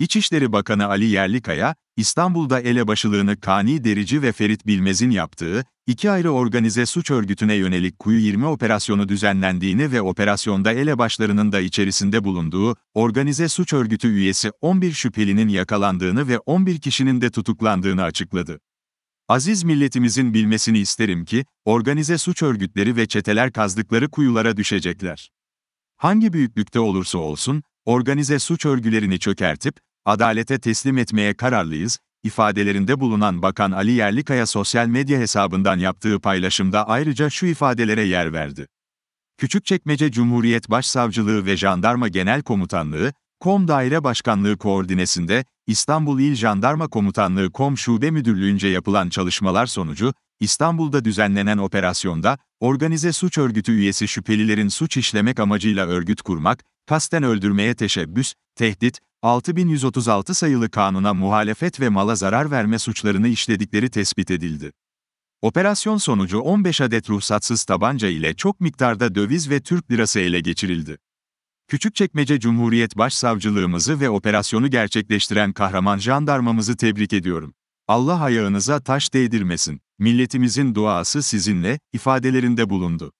İçişleri Bakanı Ali Yerlikaya, İstanbul'da elebaşılığını Kani Derici ve Ferit Bilmez'in yaptığı, iki ayrı organize suç örgütüne yönelik Kuyu 20 operasyonu düzenlendiğini ve operasyonda elebaşlarının da içerisinde bulunduğu, organize suç örgütü üyesi 11 şüphelinin yakalandığını ve 11 kişinin de tutuklandığını açıkladı. Aziz milletimizin bilmesini isterim ki, organize suç örgütleri ve çeteler kazdıkları kuyulara düşecekler. Hangi büyüklükte olursa olsun, organize suç örgülerini çökertip, adalete teslim etmeye kararlıyız, ifadelerinde bulunan Bakan Ali Yerlikaya sosyal medya hesabından yaptığı paylaşımda ayrıca şu ifadelere yer verdi. Küçükçekmece Cumhuriyet Başsavcılığı ve Jandarma Genel Komutanlığı, KOM Daire Başkanlığı koordinesinde, İstanbul İl Jandarma Komutanlığı KOM Şube Müdürlüğü'nce yapılan çalışmalar sonucu, İstanbul'da düzenlenen operasyonda, organize suç örgütü üyesi şüphelilerin suç işlemek amacıyla örgüt kurmak, kasten öldürmeye teşebbüs, tehdit, 6136 sayılı kanuna muhalefet ve mala zarar verme suçlarını işledikleri tespit edildi. Operasyon sonucu 15 adet ruhsatsız tabanca ile çok miktarda döviz ve Türk lirası ele geçirildi. Küçükçekmece Cumhuriyet Başsavcılığımızı ve operasyonu gerçekleştiren kahraman jandarmamızı tebrik ediyorum. Allah ayağınıza taş değdirmesin. Milletimizin duası sizinle ifadelerinde bulundu.